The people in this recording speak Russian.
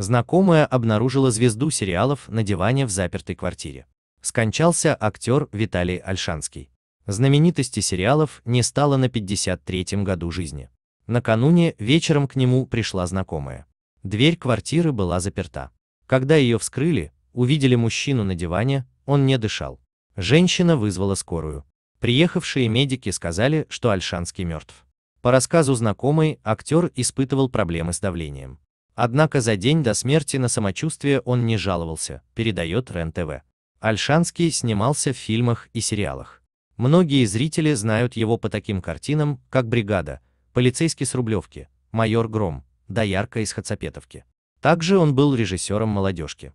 Знакомая обнаружила звезду сериалов на диване в запертой квартире. Скончался актер Виталий Альшанский. Знаменитости сериалов не стало на 53-м году жизни. Накануне вечером к нему пришла знакомая. Дверь квартиры была заперта. Когда ее вскрыли, увидели мужчину на диване, он не дышал. Женщина вызвала скорую. Приехавшие медики сказали, что Альшанский мертв. По рассказу знакомой, актер испытывал проблемы с давлением. Однако за день до смерти на самочувствие он не жаловался, передает РЕН-ТВ. Альшанский снимался в фильмах и сериалах. Многие зрители знают его по таким картинам, как «Бригада», «Полицейский с Рублевки», «Майор Гром», «Доярка из Хацапетовки». Также он был режиссером «Молодежки».